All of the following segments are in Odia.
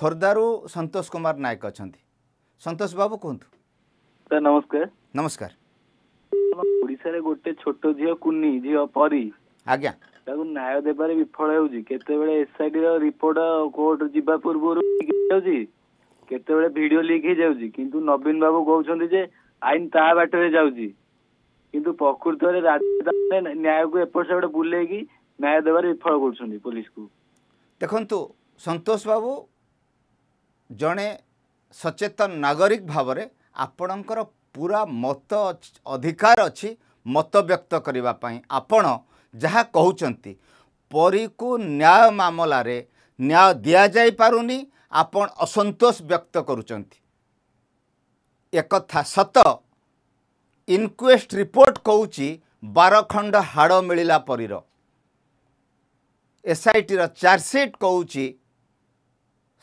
ଖୋର୍ଦ୍ଧାରୁ ସନ୍ତୋଷ କୁମାର ନାୟକ ଅଛନ୍ତି ସନ୍ତୋଷ ବାବୁ କୁହନ୍ତୁ ନମସ୍କାର ଓଡ଼ିଶାରେ ଗୋଟେ ଛୋଟ ଝିଅ କୁନି ଝିଅ ପରି ଆଜ୍ଞା ତାକୁ ନ୍ୟାୟ ଦେବାରେ ବିଫଳ ହେଉଛି କେତେବେଳେ ଏସ୍ଆଇଟି ର ରିପୋର୍ଟ କୋର୍ଟ ଯିବା ପୂର୍ବରୁ କେତେବେଳେ ଭିଡିଓ ଲିକ୍ ହେଇଯାଉଛି କିନ୍ତୁ ନବୀନ ବାବୁ କହୁଛନ୍ତି ଯେ ଆଇନ ତା ବାଟରେ ଯାଉଛି କିନ୍ତୁ ପ୍ରକୃତରେ ନ୍ୟାୟକୁ ଏପଟ ସେପଟ ବୁଲେଇକି ନ୍ୟାୟ ଦେବାରେ ବିଫଳ କରୁଛନ୍ତି ପୋଲିସକୁ ଦେଖନ୍ତୁ ସନ୍ତୋଷ ବାବୁ ଜଣେ ସଚେତନ ନାଗରିକ ଭାବରେ ଆପଣଙ୍କର ପୁରା ମତ ଅଧିକାର ଅଛି ମତ ବ୍ୟକ୍ତ କରିବା ପାଇଁ ଆପଣ ଯାହା କହୁଛନ୍ତି ପରିକୁ ନ୍ୟାୟ ମାମଲାରେ ନ୍ୟାୟ ଦିଆଯାଇପାରୁନି ଆପଣ ଅସନ୍ତୋଷ ବ୍ୟକ୍ତ କରୁଛନ୍ତି ଏକଥା ସତ ଇନକ୍ୱେଷ୍ଟ ରିପୋର୍ଟ କହୁଛି ବାରଖଣ୍ଡ ହାଡ଼ ମିଳିଲା ପରିର ଏସ୍ଆଇଟିର ଚାର୍ଜସିଟ୍ କହୁଛି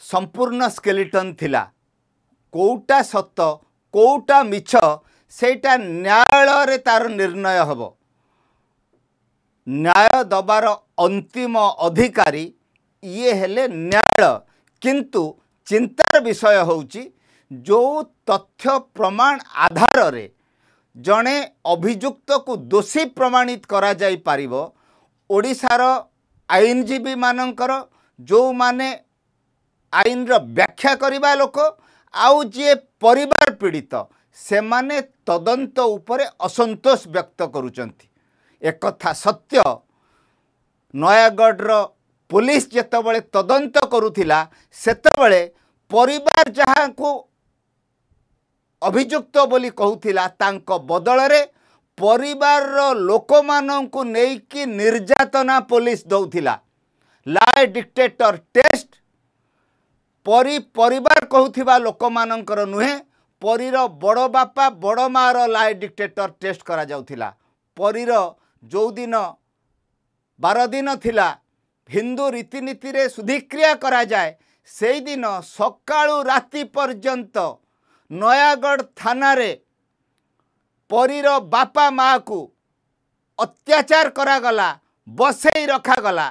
ସମ୍ପୂର୍ଣ୍ଣ ସ୍କେଲିଟନ୍ ଥିଲା କେଉଁଟା ସତ କେଉଁଟା ମିଛ ସେଇଟା ନ୍ୟାୟାଳୟରେ ତା'ର ନିର୍ଣ୍ଣୟ ହେବ ନ୍ୟାୟ ଦେବାର ଅନ୍ତିମ ଅଧିକାରୀ ଇଏ ହେଲେ ନ୍ୟାୟାଳୟ କିନ୍ତୁ ଚିନ୍ତାର ବିଷୟ ହେଉଛି ଯେଉଁ ତଥ୍ୟ ପ୍ରମାଣ ଆଧାରରେ ଜଣେ ଅଭିଯୁକ୍ତକୁ ଦୋଷୀ ପ୍ରମାଣିତ କରାଯାଇପାରିବ ଓଡ଼ିଶାର ଆଇନଜୀବୀମାନଙ୍କର ଯେଉଁମାନେ ଆଇନର ବ୍ୟାଖ୍ୟା କରିବା ଲୋକ ଆଉ ଯିଏ ପରିବାର ପୀଡ଼ିତ ସେମାନେ ତଦନ୍ତ ଉପରେ ଅସନ୍ତୋଷ ବ୍ୟକ୍ତ କରୁଛନ୍ତି ଏକଥା ସତ୍ୟ ନୟାଗଡ଼ର ପୋଲିସ ଯେତେବେଳେ ତଦନ୍ତ କରୁଥିଲା ସେତେବେଳେ ପରିବାର ଯାହାଙ୍କୁ ଅଭିଯୁକ୍ତ ବୋଲି କହୁଥିଲା ତାଙ୍କ ବଦଳରେ ପରିବାରର ଲୋକମାନଙ୍କୁ ନେଇକି ନିର୍ଯାତନା ପୋଲିସ ଦେଉଥିଲା ଲାଏ ଡିକ୍ଟେଟର ଟେଷ୍ଟ ପରି ପରିବାର କହୁଥିବା ଲୋକମାନଙ୍କର ନୁହେଁ ପରୀର ବଡ଼ ବାପା ବଡ଼ ମାଆର ଲାଏ ଡିକ୍ଟେଟର ଟେଷ୍ଟ କରାଯାଉଥିଲା ପରୀର ଯେଉଁ ଦିନ ବାର ଦିନ ଥିଲା ହିନ୍ଦୁ ରୀତିନୀତିରେ ଶୁଦ୍ଧିକ୍ରିୟା କରାଯାଏ ସେଇଦିନ ସକାଳୁ ରାତି ପର୍ଯ୍ୟନ୍ତ ନୟାଗଡ଼ ଥାନାରେ ପରୀର ବାପା ମାଆକୁ ଅତ୍ୟାଚାର କରାଗଲା ବସେଇ ରଖାଗଲା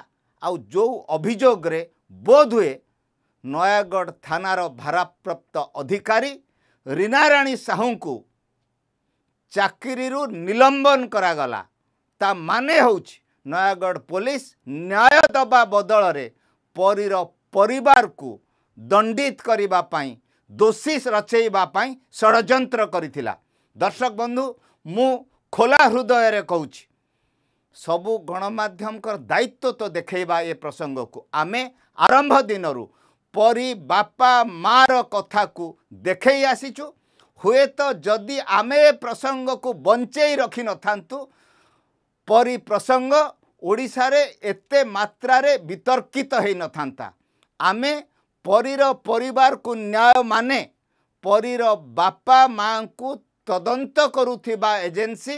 ଆଉ ଯେଉଁ ଅଭିଯୋଗରେ ବୋଧ ହୁଏ ନୟାଗଡ଼ ଥାନାର ଭାରପ୍ରାପ୍ତ ଅଧିକାରୀ ରୀନାରାଣୀ ସାହୁଙ୍କୁ ଚାକିରିରୁ ନିଲମ୍ବନ କରାଗଲା ତା ମାନେ ହେଉଛି ନୟାଗଡ଼ ପୋଲିସ ନ୍ୟାୟ ଦେବା ବଦଳରେ ପରୀର ପରିବାରକୁ ଦଣ୍ଡିତ କରିବା ପାଇଁ ଦୋଷୀ ରଚେଇବା ପାଇଁ ଷଡ଼ଯନ୍ତ୍ର କରିଥିଲା ଦର୍ଶକ ବନ୍ଧୁ ମୁଁ ଖୋଲା ହୃଦୟରେ କହୁଛି ସବୁ ଗଣମାଧ୍ୟମଙ୍କର ଦାୟିତ୍ୱ ତ ଦେଖେଇବା ଏ ପ୍ରସଙ୍ଗକୁ ଆମେ ଆରମ୍ଭ ଦିନରୁ ପରି ବାପା ମା'ର କଥାକୁ ଦେଖେଇ ଆସିଛୁ ହୁଏତ ଯଦି ଆମେ ଏ ପ୍ରସଙ୍ଗକୁ ବଞ୍ଚେଇ ରଖିନଥାନ୍ତୁ ପରି ପ୍ରସଙ୍ଗ ଓଡ଼ିଶାରେ ଏତେ ମାତ୍ରାରେ ବିତର୍କିତ ହୋଇନଥାନ୍ତା ଆମେ ପରିର ପରିବାରକୁ ନ୍ୟାୟ ମାନେ ପରିର ବାପା ମାଆଙ୍କୁ ତଦନ୍ତ କରୁଥିବା ଏଜେନ୍ସି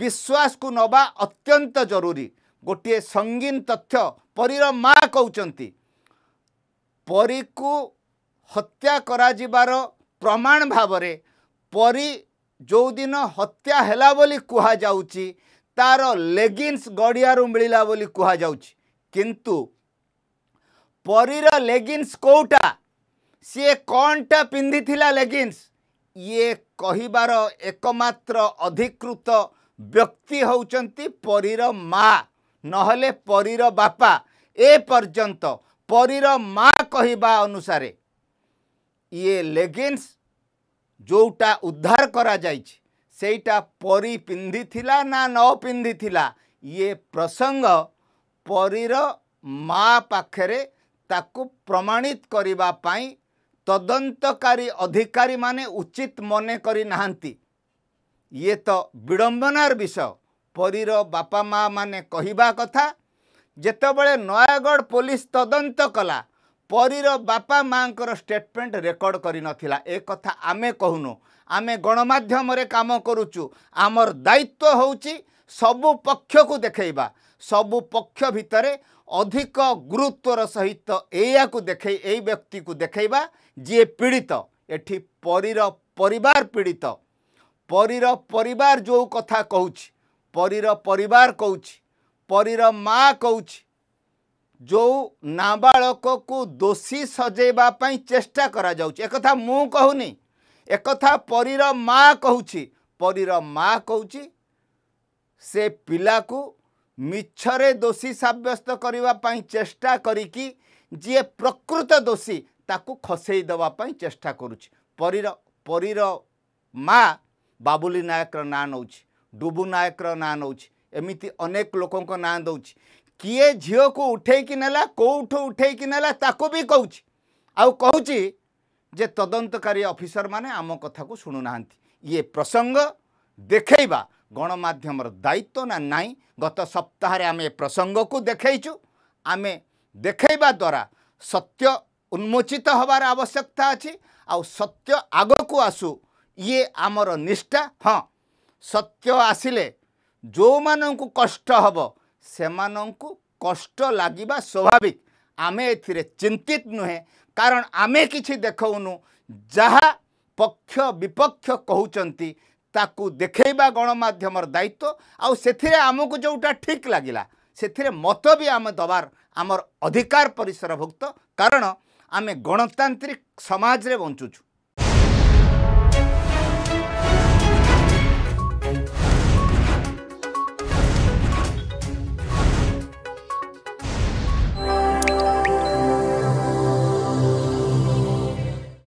ବିଶ୍ୱାସକୁ ନେବା ଅତ୍ୟନ୍ତ ଜରୁରୀ ଗୋଟିଏ ସଙ୍ଗୀନ ତଥ୍ୟ ପରିର ମାଆ କହୁଛନ୍ତି ପରୀକୁ ହତ୍ୟା କରାଯିବାର ପ୍ରମାଣ ଭାବରେ ପରୀ ଯେଉଁଦିନ ହତ୍ୟା ହେଲା ବୋଲି କୁହାଯାଉଛି ତା'ର ଲେଗିନ୍ସ ଗଡ଼ିଆରୁ ମିଳିଲା ବୋଲି କୁହାଯାଉଛି କିନ୍ତୁ ପରୀର ଲେଗିନ୍ସ କେଉଁଟା ସିଏ କ'ଣଟା ପିନ୍ଧିଥିଲା ଲେଗିନ୍ସ ଇଏ କହିବାର ଏକମାତ୍ର ଅଧିକୃତ ବ୍ୟକ୍ତି ହେଉଛନ୍ତି ପରୀର ମା' ନହେଲେ ପରୀର ବାପା ଏ ପର୍ଯ୍ୟନ୍ତ ପରୀର ମା' କହିବା ଅନୁସାରେ ଇଏ ଲେଗିନ୍ସ ଯେଉଁଟା ଉଦ୍ଧାର କରାଯାଇଛି ସେଇଟା ପରି ପିନ୍ଧିଥିଲା ନା ନ ପିନ୍ଧିଥିଲା ଇଏ ପ୍ରସଙ୍ଗ ପରୀର ମା ପାଖରେ ତାକୁ ପ୍ରମାଣିତ କରିବା ପାଇଁ ତଦନ୍ତକାରୀ ଅଧିକାରୀମାନେ ଉଚିତ ମନେ କରିନାହାନ୍ତି ଇଏ ତ ବିଡ଼ମ୍ବନାର ବିଷୟ ପରୀର ବାପା ମାଆମାନେ କହିବା କଥା ଯେତେବେଳେ ନୟାଗଡ଼ ପୋଲିସ ତଦନ୍ତ କଲା ପରୀର ବାପା ମାଆଙ୍କର ଷ୍ଟେଟମେଣ୍ଟ ରେକର୍ଡ଼ କରିନଥିଲା ଏ କଥା ଆମେ କହୁନୁ ଆମେ ଗଣମାଧ୍ୟମରେ କାମ କରୁଛୁ ଆମର ଦାୟିତ୍ୱ ହେଉଛି ସବୁ ପକ୍ଷକୁ ଦେଖେଇବା ସବୁ ପକ୍ଷ ଭିତରେ ଅଧିକ ଗୁରୁତ୍ୱର ସହିତ ଏଇଆକୁ ଦେଖେଇ ଏଇ ବ୍ୟକ୍ତିକୁ ଦେଖେଇବା ଯିଏ ପୀଡ଼ିତ ଏଠି ପରୀର ପରିବାର ପୀଡ଼ିତ ପରୀର ପରିବାର ଯେଉଁ କଥା କହୁଛି ପରୀର ପରିବାର କହୁଛି ପରୀର ମାଆ କହୁଛି ଯେଉଁ ନାବାଳକକୁ ଦୋଷୀ ସଜେଇବା ପାଇଁ ଚେଷ୍ଟା କରାଯାଉଛି ଏକଥା ମୁଁ କହୁନି ଏକଥା ପରୀର ମା କହୁଛି ପରୀର ମା କହୁଛି ସେ ପିଲାକୁ ମିଛରେ ଦୋଷୀ ସାବ୍ୟସ୍ତ କରିବା ପାଇଁ ଚେଷ୍ଟା କରିକି ଯିଏ ପ୍ରକୃତ ଦୋଷୀ ତାକୁ ଖସେଇ ଦେବା ପାଇଁ ଚେଷ୍ଟା କରୁଛି ପରୀର ପରୀର ମା ବାବୁଲି ନାୟକର ନାଁ ନେଉଛି ଡୁବୁ ନାୟକର ନାଁ ନେଉଛି ଏମିତି ଅନେକ ଲୋକଙ୍କ ନାଁ ଦେଉଛି କିଏ ଝିଅକୁ ଉଠେଇକି ନେଲା କେଉଁଠୁ ଉଠେଇକି ନେଲା ତାକୁ ବି କହୁଛି ଆଉ କହୁଛି ଯେ ତଦନ୍ତକାରୀ ଅଫିସରମାନେ ଆମ କଥାକୁ ଶୁଣୁନାହାନ୍ତି ଇଏ ପ୍ରସଙ୍ଗ ଦେଖେଇବା ଗଣମାଧ୍ୟମର ଦାୟିତ୍ୱ ନା ନାହିଁ ଗତ ସପ୍ତାହରେ ଆମେ ଏ ପ୍ରସଙ୍ଗକୁ ଦେଖେଇଛୁ ଆମେ ଦେଖେଇବା ଦ୍ୱାରା ସତ୍ୟ ଉନ୍ମୋଚିତ ହେବାର ଆବଶ୍ୟକତା ଅଛି ଆଉ ସତ୍ୟ ଆଗକୁ ଆସୁ ଇଏ ଆମର ନିଷ୍ଠା ହଁ ସତ୍ୟ ଆସିଲେ ଯେଉଁମାନଙ୍କୁ କଷ୍ଟ ହେବ ସେମାନଙ୍କୁ କଷ୍ଟ ଲାଗିବା ସ୍ୱାଭାବିକ ଆମେ ଏଥିରେ ଚିନ୍ତିତ ନୁହେଁ କାରଣ ଆମେ କିଛି ଦେଖଉନୁ ଯାହା ପକ୍ଷ ବିପକ୍ଷ କହୁଛନ୍ତି ତାକୁ ଦେଖେଇବା ଗଣମାଧ୍ୟମର ଦାୟିତ୍ୱ ଆଉ ସେଥିରେ ଆମକୁ ଯେଉଁଟା ଠିକ୍ ଲାଗିଲା ସେଥିରେ ମତ ବି ଆମେ ଦେବାର ଆମର ଅଧିକାର ପରିସରଭୁକ୍ତ କାରଣ ଆମେ ଗଣତାନ୍ତ୍ରିକ ସମାଜରେ ବଞ୍ଚୁଛୁ